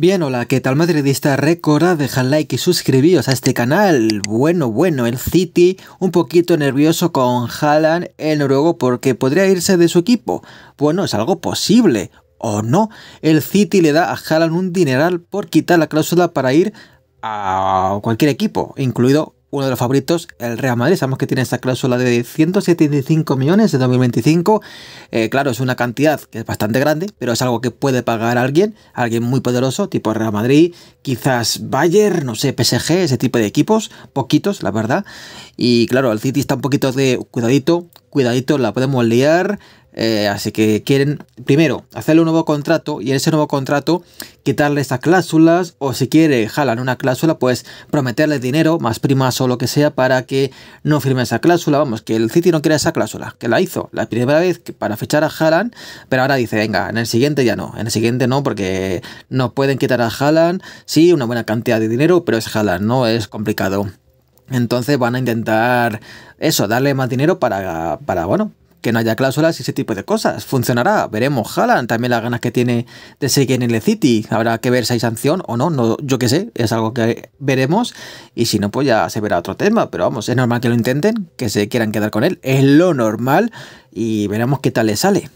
Bien, hola, ¿qué tal madridista? Recordad dejar like y suscribíos a este canal. Bueno, bueno, el City un poquito nervioso con Haaland, el noruego, porque podría irse de su equipo. Bueno, es algo posible, ¿o no? El City le da a Haaland un dineral por quitar la cláusula para ir a cualquier equipo, incluido uno de los favoritos, el Real Madrid. Sabemos que tiene esa cláusula de 175 millones de 2025. Eh, claro, es una cantidad que es bastante grande, pero es algo que puede pagar alguien, alguien muy poderoso, tipo Real Madrid, quizás Bayern, no sé, PSG, ese tipo de equipos, poquitos, la verdad. Y claro, el City está un poquito de cuidadito, cuidadito, la podemos liar. Eh, así que quieren, primero, hacerle un nuevo contrato y en ese nuevo contrato quitarle esas cláusulas o si quiere, jalan una cláusula, pues prometerle dinero, más primas o lo que sea, para que no firme esa cláusula. Vamos, que el City no quiere esa cláusula, que la hizo la primera vez que para fichar a jalan pero ahora dice, venga, en el siguiente ya no, en el siguiente no, porque no pueden quitar a jalan sí, una buena cantidad de dinero, pero es jalan no es complicado. Entonces van a intentar eso, darle más dinero para, para bueno, que no haya cláusulas y ese tipo de cosas. Funcionará, veremos. jalan también las ganas que tiene de seguir en el City. Habrá que ver si hay sanción o no, no yo qué sé, es algo que veremos. Y si no, pues ya se verá otro tema. Pero vamos, es normal que lo intenten, que se quieran quedar con él. Es lo normal y veremos qué tal le sale.